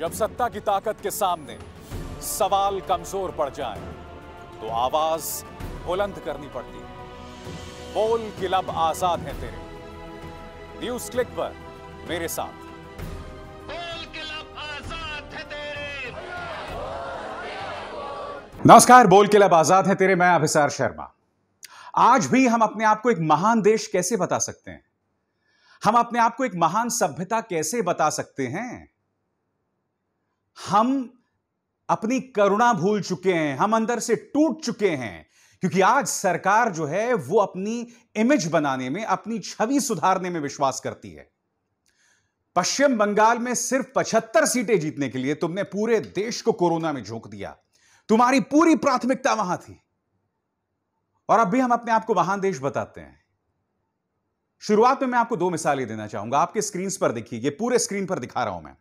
जब सत्ता की ताकत के सामने सवाल कमजोर पड़ जाए तो आवाज बुलंद करनी पड़ती है बोल के लब आजाद है तेरे न्यूज क्लिक पर मेरे साथ नमस्कार बोल के लब आजाद है तेरे मैं अभिसार शर्मा आज भी हम अपने आप को एक महान देश कैसे बता सकते हैं हम अपने आप को एक महान सभ्यता कैसे बता सकते हैं हम अपनी करुणा भूल चुके हैं हम अंदर से टूट चुके हैं क्योंकि आज सरकार जो है वो अपनी इमेज बनाने में अपनी छवि सुधारने में विश्वास करती है पश्चिम बंगाल में सिर्फ 75 सीटें जीतने के लिए तुमने पूरे देश को कोरोना में झोंक दिया तुम्हारी पूरी प्राथमिकता वहां थी और अब भी हम अपने आप को वहां देश बताते हैं शुरुआत में मैं आपको दो मिसालें देना चाहूंगा आपके स्क्रीन पर देखिए ये पूरे स्क्रीन पर दिखा रहा हूं मैं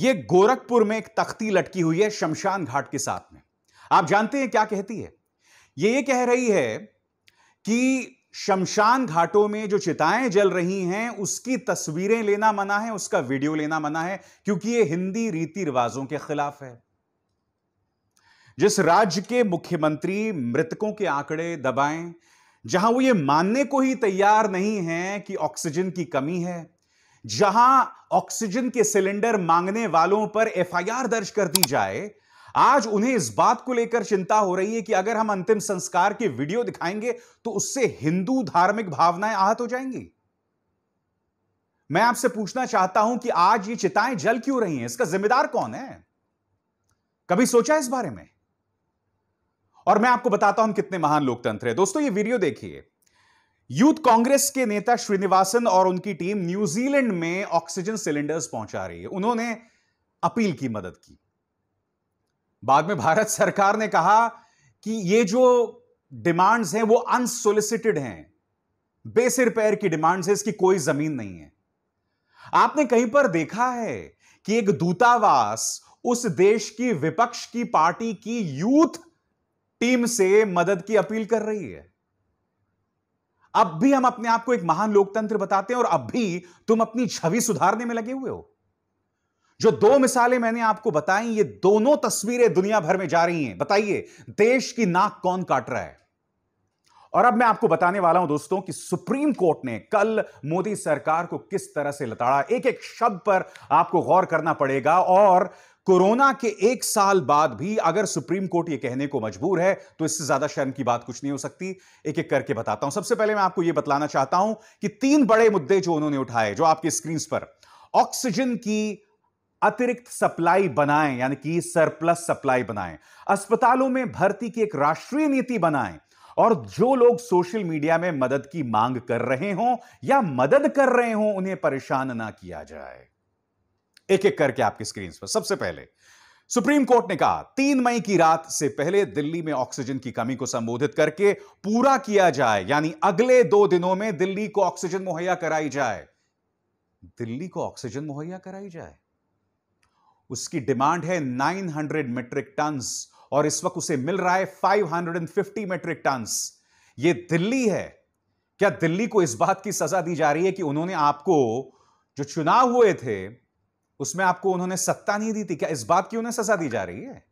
ये गोरखपुर में एक तख्ती लटकी हुई है शमशान घाट के साथ में आप जानते हैं क्या कहती है ये ये कह रही है कि शमशान घाटों में जो चिताएं जल रही हैं उसकी तस्वीरें लेना मना है उसका वीडियो लेना मना है क्योंकि ये हिंदी रीति रिवाजों के खिलाफ है जिस राज्य के मुख्यमंत्री मृतकों के आंकड़े दबाएं जहां वो ये मानने को ही तैयार नहीं है कि ऑक्सीजन की कमी है जहां ऑक्सीजन के सिलेंडर मांगने वालों पर एफआईआर दर्ज कर दी जाए आज उन्हें इस बात को लेकर चिंता हो रही है कि अगर हम अंतिम संस्कार के वीडियो दिखाएंगे तो उससे हिंदू धार्मिक भावनाएं आहत हो जाएंगी मैं आपसे पूछना चाहता हूं कि आज ये चिताएं जल क्यों रही हैं इसका जिम्मेदार कौन है कभी सोचा इस बारे में और मैं आपको बताता हूं कितने महान लोकतंत्र है दोस्तों ये वीडियो देखिए यूथ कांग्रेस के नेता श्रीनिवासन और उनकी टीम न्यूजीलैंड में ऑक्सीजन सिलेंडर्स पहुंचा रही है उन्होंने अपील की मदद की बाद में भारत सरकार ने कहा कि ये जो डिमांड्स हैं वो अनसोलिसिटेड हैं बेसिर पैर की डिमांड्स है इसकी कोई जमीन नहीं है आपने कहीं पर देखा है कि एक दूतावास उस देश की विपक्ष की पार्टी की यूथ टीम से मदद की अपील कर रही है अब भी हम अपने आप को एक महान लोकतंत्र बताते हैं और अब भी तुम अपनी छवि सुधारने में लगे हुए हो जो दो मिसालें मैंने आपको बताई ये दोनों तस्वीरें दुनिया भर में जा रही हैं बताइए देश की नाक कौन काट रहा है और अब मैं आपको बताने वाला हूं दोस्तों कि सुप्रीम कोर्ट ने कल मोदी सरकार को किस तरह से लताड़ा एक एक शब्द पर आपको गौर करना पड़ेगा और कोरोना के एक साल बाद भी अगर सुप्रीम कोर्ट ये कहने को मजबूर है तो इससे ज्यादा शर्म की बात कुछ नहीं हो सकती एक एक करके बताता हूं सबसे पहले मैं आपको यह बतलाना चाहता हूं कि तीन बड़े मुद्दे जो उन्होंने उठाए जो आपके स्क्रीन पर ऑक्सीजन की अतिरिक्त सप्लाई बनाएं यानी कि सरप्लस सप्लाई बनाएं अस्पतालों में भर्ती की एक राष्ट्रीय नीति बनाएं और जो लोग सोशल मीडिया में मदद की मांग कर रहे हों या मदद कर रहे हों उन्हें परेशान ना किया जाए एक एक करके आपकी स्क्रीन पर सबसे पहले सुप्रीम कोर्ट ने कहा तीन मई की रात से पहले दिल्ली में ऑक्सीजन की कमी को संबोधित करके पूरा किया जाए यानी अगले दो दिनों में दिल्ली को ऑक्सीजन मुहैया कराई जाए दिल्ली को ऑक्सीजन मुहैया कराई जाए उसकी डिमांड है 900 मीट्रिक टन्स और इस वक्त उसे मिल रहा है 550 मीट्रिक टन्स ये दिल्ली है क्या दिल्ली को इस बात की सजा दी जा रही है कि उन्होंने आपको जो चुनाव हुए थे उसमें आपको उन्होंने सत्ता नहीं दी थी क्या इस बात की उन्हें सजा दी जा रही है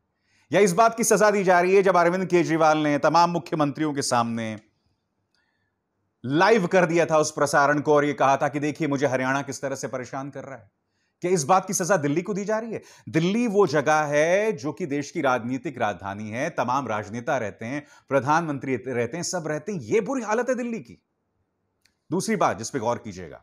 या इस बात की सजा दी जा रही है जब अरविंद केजरीवाल ने तमाम मुख्यमंत्रियों के सामने लाइव कर दिया था उस प्रसारण को और यह कहा था कि देखिए मुझे हरियाणा किस तरह से परेशान कर रहा है क्या इस बात की सजा दिल्ली को दी जा रही है दिल्ली वो जगह है जो कि देश की राजनीतिक राजधानी है तमाम राजनेता रहते हैं प्रधानमंत्री रहते हैं सब रहते हैं यह बुरी हालत है दिल्ली की दूसरी बात जिस पर गौर कीजिएगा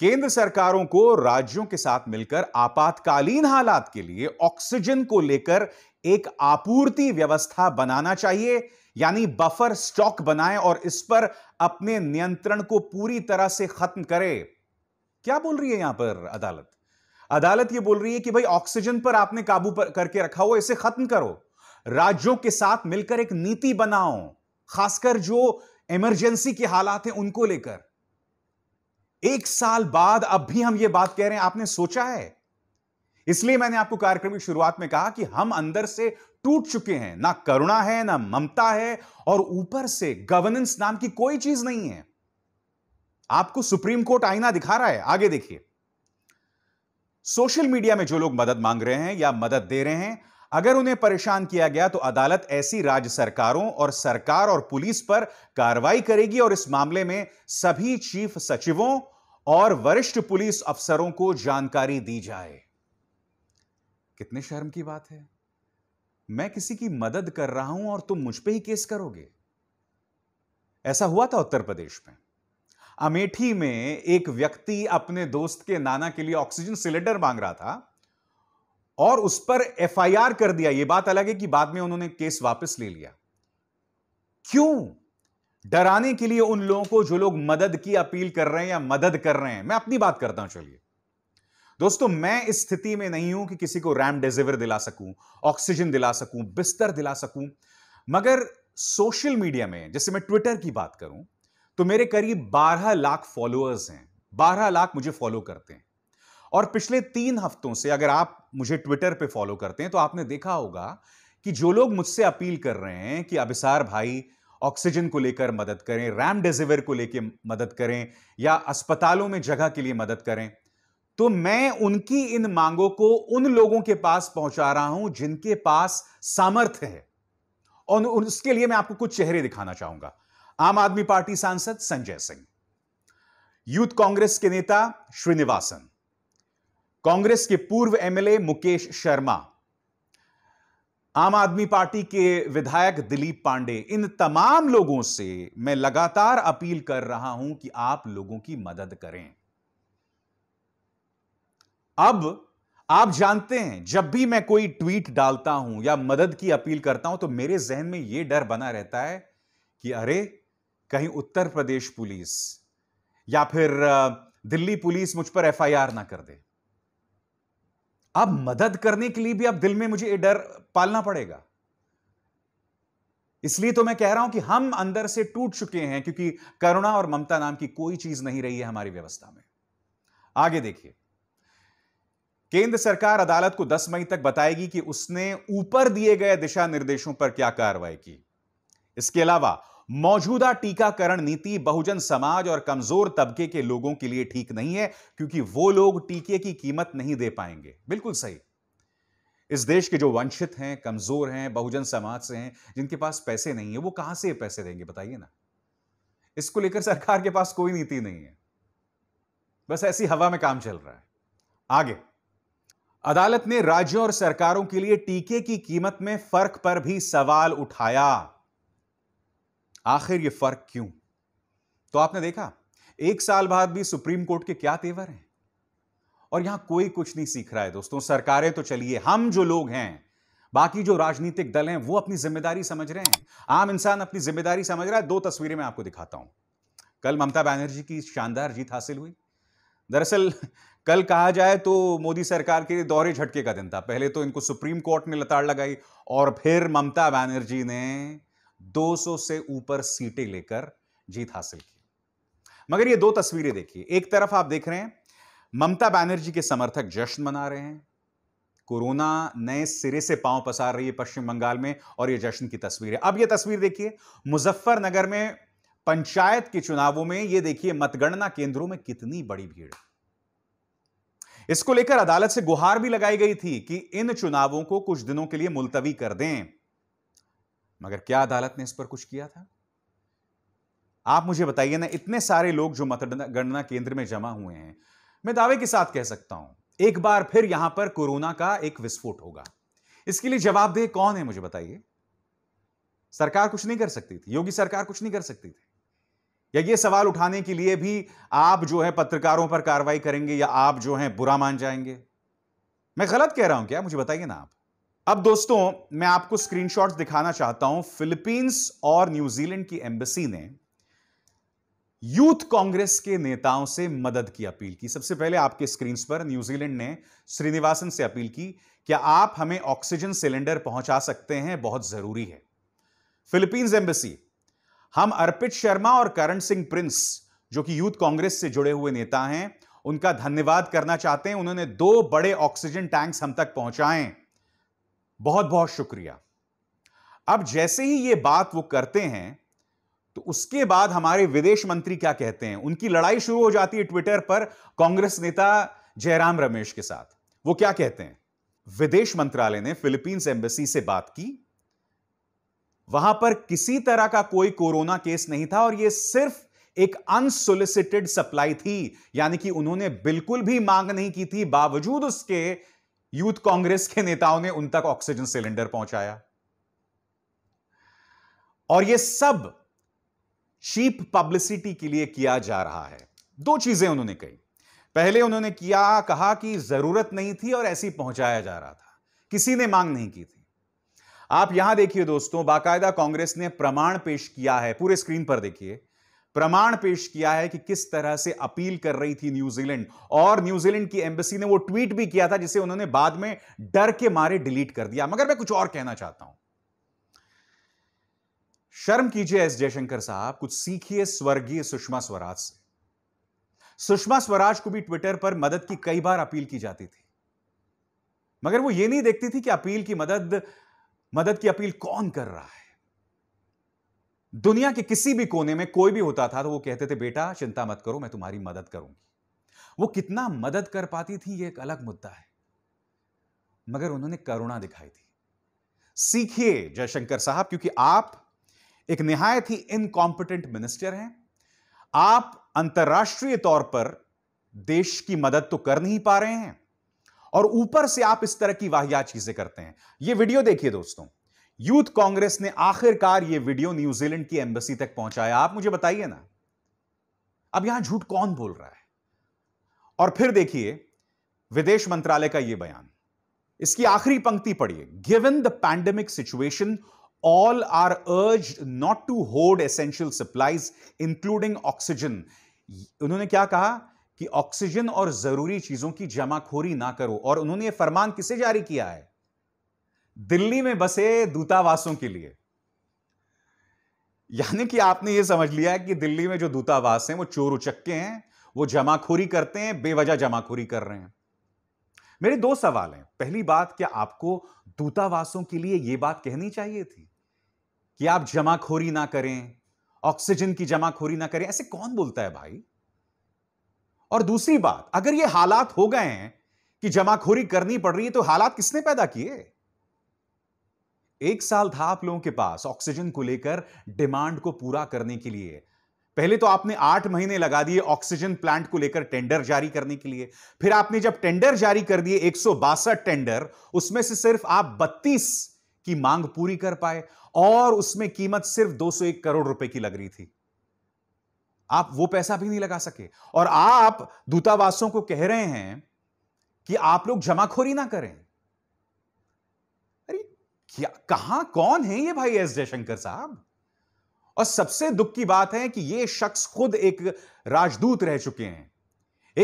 केंद्र सरकारों को राज्यों के साथ मिलकर आपातकालीन हालात के लिए ऑक्सीजन को लेकर एक आपूर्ति व्यवस्था बनाना चाहिए यानी बफर स्टॉक बनाए और इस पर अपने नियंत्रण को पूरी तरह से खत्म करे क्या बोल रही है यहां पर अदालत अदालत यह बोल रही है कि भाई ऑक्सीजन पर आपने काबू पर करके रखा हो इसे खत्म करो राज्यों के साथ मिलकर एक नीति बनाओ खासकर जो इमरजेंसी के हालात हैं उनको लेकर एक साल बाद अब भी हम ये बात कह रहे हैं आपने सोचा है इसलिए मैंने आपको कार्यक्रम की शुरुआत में कहा कि हम अंदर से टूट चुके हैं ना करुणा है ना ममता है और ऊपर से गवर्नेंस नाम की कोई चीज नहीं है आपको सुप्रीम कोर्ट आईना दिखा रहा है आगे देखिए सोशल मीडिया में जो लोग मदद मांग रहे हैं या मदद दे रहे हैं अगर उन्हें परेशान किया गया तो अदालत ऐसी राज्य सरकारों और सरकार और पुलिस पर कार्रवाई करेगी और इस मामले में सभी चीफ सचिवों और वरिष्ठ पुलिस अफसरों को जानकारी दी जाए कितने शर्म की बात है मैं किसी की मदद कर रहा हूं और तुम मुझ पे ही केस करोगे ऐसा हुआ था उत्तर प्रदेश में अमेठी में एक व्यक्ति अपने दोस्त के नाना के लिए ऑक्सीजन सिलेंडर मांग रहा था और उस पर एफआईआर कर दिया यह बात अलग है कि बाद में उन्होंने केस वापस ले लिया क्यों डराने के लिए उन लोगों को जो लोग मदद की अपील कर रहे हैं या मदद कर रहे हैं मैं अपनी बात करता हूं चलिए दोस्तों मैं इस स्थिति में नहीं हूं कि किसी को रैम डेजिवर दिला सकूं ऑक्सीजन दिला सकूं बिस्तर दिला सकूं मगर सोशल मीडिया में जैसे मैं ट्विटर की बात करूं तो मेरे करीब 12 लाख फॉलोअर्स हैं 12 लाख मुझे फॉलो करते हैं और पिछले तीन हफ्तों से अगर आप मुझे ट्विटर पे फॉलो करते हैं तो आपने देखा होगा कि जो लोग मुझसे अपील कर रहे हैं कि अबिसार भाई ऑक्सीजन को लेकर मदद करें रैम डेजिविर को लेकर मदद करें या अस्पतालों में जगह के लिए मदद करें तो मैं उनकी इन मांगों को उन लोगों के पास पहुंचा रहा हूं जिनके पास सामर्थ्य है और उसके लिए मैं आपको कुछ चेहरे दिखाना चाहूंगा आम आदमी पार्टी सांसद संजय सिंह यूथ कांग्रेस के नेता श्रीनिवासन कांग्रेस के पूर्व एमएलए मुकेश शर्मा आम आदमी पार्टी के विधायक दिलीप पांडे इन तमाम लोगों से मैं लगातार अपील कर रहा हूं कि आप लोगों की मदद करें अब आप जानते हैं जब भी मैं कोई ट्वीट डालता हूं या मदद की अपील करता हूं तो मेरे जहन में यह डर बना रहता है कि अरे कहीं उत्तर प्रदेश पुलिस या फिर दिल्ली पुलिस मुझ पर एफआईआर ना कर दे अब मदद करने के लिए भी अब दिल में मुझे ये डर पालना पड़ेगा इसलिए तो मैं कह रहा हूं कि हम अंदर से टूट चुके हैं क्योंकि करुणा और ममता नाम की कोई चीज नहीं रही है हमारी व्यवस्था में आगे देखिए केंद्र सरकार अदालत को 10 मई तक बताएगी कि उसने ऊपर दिए गए दिशा निर्देशों पर क्या कार्रवाई की इसके अलावा मौजूदा टीकाकरण नीति बहुजन समाज और कमजोर तबके के लोगों के लिए ठीक नहीं है क्योंकि वो लोग टीके की कीमत नहीं दे पाएंगे बिल्कुल सही इस देश के जो वंचित हैं कमजोर हैं बहुजन समाज से हैं जिनके पास पैसे नहीं है वो कहां से पैसे देंगे बताइए ना इसको लेकर सरकार के पास कोई नीति नहीं है बस ऐसी हवा में काम चल रहा है आगे अदालत ने राज्यों और सरकारों के लिए टीके की कीमत में फर्क पर भी सवाल उठाया आखिर ये फर्क क्यों तो आपने देखा एक साल बाद भी सुप्रीम कोर्ट के क्या तेवर हैं और यहां कोई कुछ नहीं सीख रहा है दोस्तों सरकारें तो चलिए हम जो लोग हैं बाकी जो राजनीतिक दल हैं वो अपनी जिम्मेदारी समझ रहे हैं आम इंसान अपनी जिम्मेदारी समझ रहा है दो तस्वीरें मैं आपको दिखाता हूं कल ममता बनर्जी की शानदार जीत हासिल हुई दरअसल कल कहा जाए तो मोदी सरकार के दौरे झटके का दिन था पहले तो इनको सुप्रीम कोर्ट ने लताड़ लगाई और फिर ममता बनर्जी ने 200 से ऊपर सीटें लेकर जीत हासिल की मगर ये दो तस्वीरें देखिए एक तरफ आप देख रहे हैं ममता बैनर्जी के समर्थक जश्न मना रहे हैं कोरोना नए सिरे से पांव पसार रही है पश्चिम बंगाल में और यह जश्न की तस्वीर है अब यह तस्वीर देखिए मुजफ्फरनगर में पंचायत के चुनावों में यह देखिए मतगणना केंद्रों में कितनी बड़ी भीड़ इसको लेकर अदालत से गुहार भी लगाई गई थी कि इन चुनावों को कुछ दिनों के लिए मुलतवी कर दें मगर क्या अदालत ने इस पर कुछ किया था आप मुझे बताइए ना इतने सारे लोग जो मतगणना केंद्र में जमा हुए हैं मैं दावे के साथ कह सकता हूं एक बार फिर यहां पर कोरोना का एक विस्फोट होगा इसके लिए जवाबदेह कौन है मुझे बताइए सरकार कुछ नहीं कर सकती थी योगी सरकार कुछ नहीं कर सकती थी या ये सवाल उठाने के लिए भी आप जो है पत्रकारों पर कार्रवाई करेंगे या आप जो है बुरा मान जाएंगे मैं गलत कह रहा हूं क्या मुझे बताइए ना आप अब दोस्तों मैं आपको स्क्रीनशॉट्स दिखाना चाहता हूं फिलीपींस और न्यूजीलैंड की एम्बेसी ने यूथ कांग्रेस के नेताओं से मदद की अपील की सबसे पहले आपके स्क्रीन पर न्यूजीलैंड ने श्रीनिवासन से अपील की क्या आप हमें ऑक्सीजन सिलेंडर पहुंचा सकते हैं बहुत जरूरी है फिलीपींस एम्बेसी हम अर्पित शर्मा और करण सिंह प्रिंस जो कि यूथ कांग्रेस से जुड़े हुए नेता हैं उनका धन्यवाद करना चाहते हैं उन्होंने दो बड़े ऑक्सीजन टैंक्स हम तक पहुंचाएं बहुत बहुत शुक्रिया अब जैसे ही ये बात वो करते हैं तो उसके बाद हमारे विदेश मंत्री क्या कहते हैं उनकी लड़ाई शुरू हो जाती है ट्विटर पर कांग्रेस नेता जयराम रमेश के साथ वो क्या कहते हैं विदेश मंत्रालय ने फिलीपींस एम्बेसी से बात की वहां पर किसी तरह का कोई कोरोना केस नहीं था और यह सिर्फ एक अनसोलिसिटेड सप्लाई थी यानी कि उन्होंने बिल्कुल भी मांग नहीं की थी बावजूद उसके यूथ कांग्रेस के नेताओं ने उन तक ऑक्सीजन सिलेंडर पहुंचाया और यह सब चीप पब्लिसिटी के लिए किया जा रहा है दो चीजें उन्होंने कही पहले उन्होंने किया कहा कि जरूरत नहीं थी और ऐसी पहुंचाया जा रहा था किसी ने मांग नहीं की थी आप यहां देखिए दोस्तों बाकायदा कांग्रेस ने प्रमाण पेश किया है पूरे स्क्रीन पर देखिए प्रमाण पेश किया है कि किस तरह से अपील कर रही थी न्यूजीलैंड और न्यूजीलैंड की एम्बेसी ने वो ट्वीट भी किया था जिसे उन्होंने बाद में डर के मारे डिलीट कर दिया मगर मैं कुछ और कहना चाहता हूं शर्म कीजिए एस जयशंकर साहब कुछ सीखिए स्वर्गीय सुषमा स्वराज से सुषमा स्वराज को भी ट्विटर पर मदद की कई बार अपील की जाती थी मगर वो ये नहीं देखती थी कि अपील की मदद मदद की अपील कौन कर रहा है दुनिया के किसी भी कोने में कोई भी होता था तो वो कहते थे बेटा चिंता मत करो मैं तुम्हारी मदद करूंगी वो कितना मदद कर पाती थी ये एक अलग मुद्दा है मगर उन्होंने करुणा दिखाई थी सीखिए जयशंकर साहब क्योंकि आप एक निहायत ही इनकॉम्पिटेंट मिनिस्टर हैं आप अंतर्राष्ट्रीय तौर पर देश की मदद तो कर नहीं पा रहे हैं और ऊपर से आप इस तरह की वाहियात चीजें करते हैं यह वीडियो देखिए दोस्तों यूथ कांग्रेस ने आखिरकार यह वीडियो न्यूजीलैंड की एम्बेसी तक पहुंचाया आप मुझे बताइए ना अब यहां झूठ कौन बोल रहा है और फिर देखिए विदेश मंत्रालय का यह बयान इसकी आखिरी पंक्ति पढ़िए given the pandemic situation all are urge not to hold essential supplies including oxygen उन्होंने क्या कहा कि ऑक्सीजन और जरूरी चीजों की जमाखोरी ना करो और उन्होंने यह फरमान किसे जारी किया है दिल्ली में बसे दूतावासों के लिए यानी कि आपने यह समझ लिया कि दिल्ली में जो दूतावास हैं वो चोर उचक्के हैं वो जमाखोरी करते हैं बेवजह जमाखोरी कर रहे हैं मेरे दो सवाल हैं पहली बात क्या आपको दूतावासों के लिए यह बात कहनी चाहिए थी कि आप जमाखोरी ना करें ऑक्सीजन की जमाखोरी ना करें ऐसे कौन बोलता है भाई और दूसरी बात अगर ये हालात हो गए हैं कि जमाखोरी करनी पड़ रही है तो हालात किसने पैदा किए एक साल था आप लोगों के पास ऑक्सीजन को लेकर डिमांड को पूरा करने के लिए पहले तो आपने आठ महीने लगा दिए ऑक्सीजन प्लांट को लेकर टेंडर जारी करने के लिए फिर आपने जब टेंडर जारी कर दिए एक टेंडर उसमें से सिर्फ आप बत्तीस की मांग पूरी कर पाए और उसमें कीमत सिर्फ 201 करोड़ रुपए की लग रही थी आप वो पैसा भी नहीं लगा सके और आप दूतावासों को कह रहे हैं कि आप लोग जमाखोरी ना करें क्या कहां कौन है ये भाई एस जयशंकर साहब और सबसे दुख की बात है कि ये शख्स खुद एक राजदूत रह चुके हैं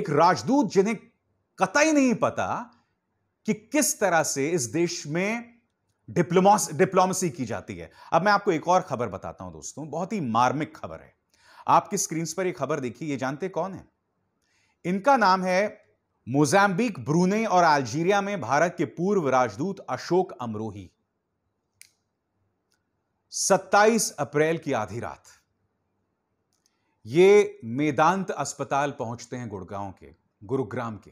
एक राजदूत जिन्हें कतई नहीं पता कि किस तरह से इस देश में डिप्लोमोस डिप्लोमेसी की जाती है अब मैं आपको एक और खबर बताता हूं दोस्तों बहुत ही मार्मिक खबर है आपकी स्क्रीन पर यह खबर देखिए ये जानते कौन है इनका नाम है मोजाम्बिक ब्रूने और अल्जीरिया में भारत के पूर्व राजदूत अशोक अमरोही 27 अप्रैल की आधी रात ये मेदांत अस्पताल पहुंचते हैं गुड़गांव के गुरुग्राम के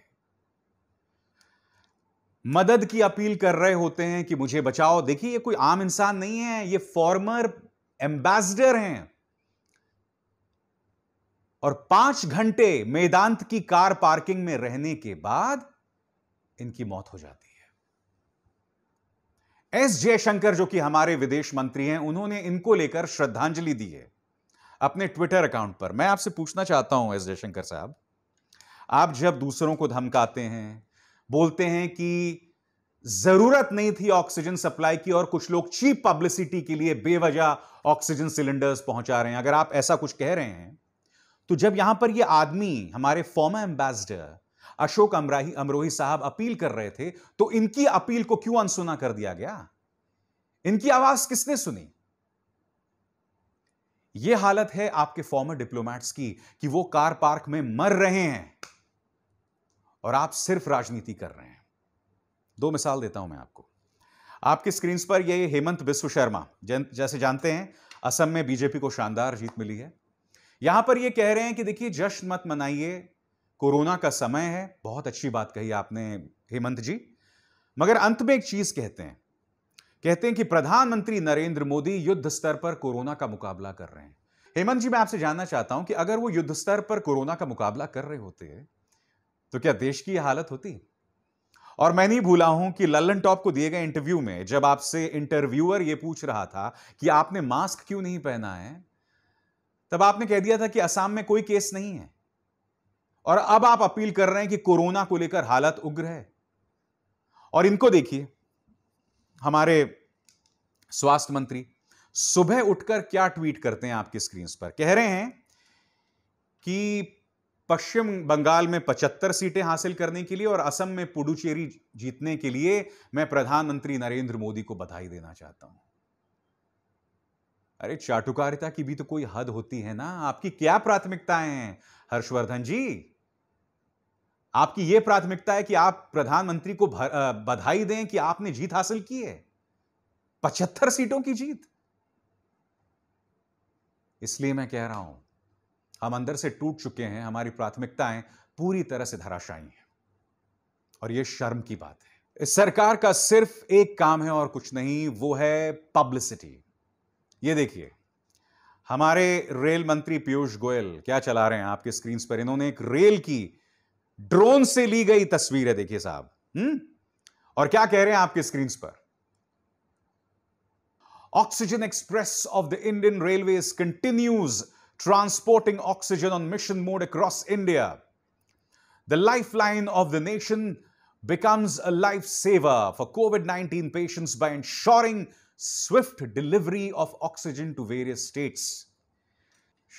मदद की अपील कर रहे होते हैं कि मुझे बचाओ देखिए ये कोई आम इंसान नहीं है ये फॉर्मर एम्बेसडर हैं और पांच घंटे मेदांत की कार पार्किंग में रहने के बाद इनकी मौत हो जाती है एस जयशंकर जो कि हमारे विदेश मंत्री हैं उन्होंने इनको लेकर श्रद्धांजलि दी है अपने ट्विटर अकाउंट पर मैं आपसे पूछना चाहता हूं एस जयशंकर साहब आप जब दूसरों को धमकाते हैं बोलते हैं कि जरूरत नहीं थी ऑक्सीजन सप्लाई की और कुछ लोग चीप पब्लिसिटी के लिए बेवजह ऑक्सीजन सिलेंडर्स पहुंचा रहे हैं अगर आप ऐसा कुछ कह रहे हैं तो जब यहां पर ये आदमी हमारे फॉर्मर एम्बेसडर अशोक अमराही अमरोही साहब अपील कर रहे थे तो इनकी अपील को क्यों अनसुना कर दिया गया इनकी आवाज किसने सुनी यह हालत है आपके फॉर्मर डिप्लोमैट्स की कि वो कार पार्क में मर रहे हैं और आप सिर्फ राजनीति कर रहे हैं दो मिसाल देता हूं मैं आपको आपके स्क्रीन पर ये हेमंत विश्व शर्मा जैसे जानते हैं असम में बीजेपी को शानदार जीत मिली है यहां पर ये कह रहे हैं कि देखिए जश्न मत मनाइए कोरोना का समय है बहुत अच्छी बात कही आपने हेमंत जी मगर अंत में एक चीज कहते हैं कहते हैं कि प्रधानमंत्री नरेंद्र मोदी युद्ध स्तर पर कोरोना का मुकाबला कर रहे हैं हेमंत जी मैं आपसे जानना चाहता हूं कि अगर वो युद्ध स्तर पर कोरोना का मुकाबला कर रहे होते तो क्या देश की हालत होती और मैं नहीं भूला हूं कि लल्लन टॉप को दिए गए इंटरव्यू में जब आपसे इंटरव्यूअर यह पूछ रहा था कि आपने मास्क क्यों नहीं पहना है तब आपने कह दिया था कि असम में कोई केस नहीं है और अब आप अपील कर रहे हैं कि कोरोना को लेकर हालत उग्र है और इनको देखिए हमारे स्वास्थ्य मंत्री सुबह उठकर क्या ट्वीट करते हैं आपकी स्क्रीन पर कह रहे हैं कि पश्चिम बंगाल में 75 सीटें हासिल करने के लिए और असम में पुडुचेरी जीतने के लिए मैं प्रधानमंत्री नरेंद्र मोदी को बधाई देना चाहता हूं अरे चाटुकारिता की भी तो कोई हद होती है ना आपकी क्या प्राथमिकताएं हैं हर्षवर्धन जी आपकी यह प्राथमिकता है कि आप प्रधानमंत्री को बधाई दें कि आपने जीत हासिल की है पचहत्तर सीटों की जीत इसलिए मैं कह रहा हूं हम अंदर से टूट चुके हैं हमारी प्राथमिकताएं पूरी तरह से धराशायी हैं और यह शर्म की बात है सरकार का सिर्फ एक काम है और कुछ नहीं वो है पब्लिसिटी ये देखिए हमारे रेल मंत्री पीयूष गोयल क्या चला रहे हैं आपके स्क्रीन पर इन्होंने एक रेल की ड्रोन से ली गई तस्वीर है देखिए साहब हम्म? और क्या कह रहे हैं आपके स्क्रीन पर oxygen express of the Indian railway continues transporting oxygen on mission mode across India the life line of the nation becomes a life saver for COVID nineteen patients by ensuring swift delivery of oxygen to various states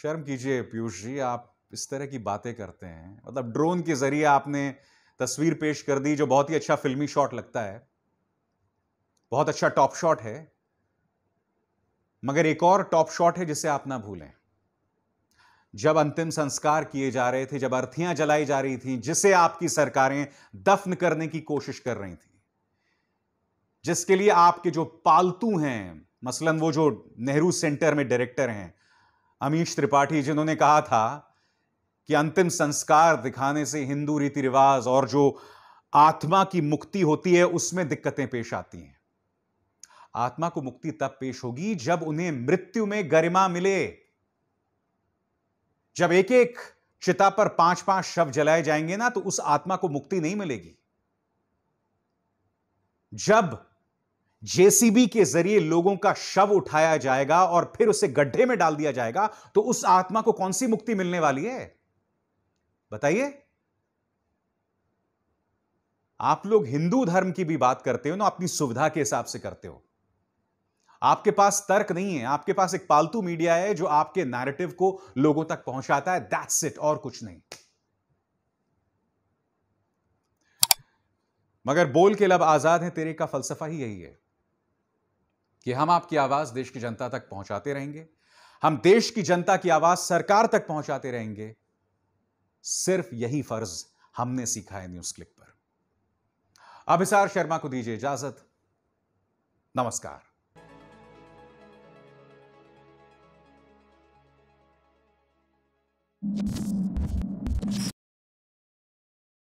शर्म कीजिए पीयूष जी आप इस तरह की बातें करते हैं मतलब ड्रोन के जरिए आपने तस्वीर पेश कर दी जो बहुत ही अच्छा फिल्मी शॉट लगता है बहुत अच्छा टॉप शॉट है मगर एक और टॉप शॉट है जिसे आप ना भूलें जब अंतिम संस्कार किए जा रहे थे जब अर्थियां जलाई जा रही थी जिसे आपकी सरकारें दफन करने की कोशिश कर रही थी जिसके लिए आपके जो पालतू हैं मसलन वो जो नेहरू सेंटर में डायरेक्टर हैं अमीश त्रिपाठी जिन्होंने कहा था कि अंतिम संस्कार दिखाने से हिंदू रीति रिवाज और जो आत्मा की मुक्ति होती है उसमें दिक्कतें पेश आती हैं आत्मा को मुक्ति तब पेश होगी जब उन्हें मृत्यु में गरिमा मिले जब एक एक चिता पर पांच पांच शव जलाए जाएंगे ना तो उस आत्मा को मुक्ति नहीं मिलेगी जब जेसीबी के जरिए लोगों का शव उठाया जाएगा और फिर उसे गड्ढे में डाल दिया जाएगा तो उस आत्मा को कौन सी मुक्ति मिलने वाली है बताइए आप लोग हिंदू धर्म की भी बात करते हो ना अपनी सुविधा के हिसाब से करते हो आपके पास तर्क नहीं है आपके पास एक पालतू मीडिया है जो आपके नैरेटिव को लोगों तक पहुंचाता है दैट्स इट और कुछ नहीं मगर बोल के लब आजाद है तेरे का फलसफा ही यही है कि हम आपकी आवाज देश की जनता तक पहुंचाते रहेंगे हम देश की जनता की आवाज सरकार तक पहुंचाते रहेंगे सिर्फ यही फर्ज हमने सीखा है न्यूज क्लिक पर अभिसार शर्मा को दीजिए इजाजत नमस्कार you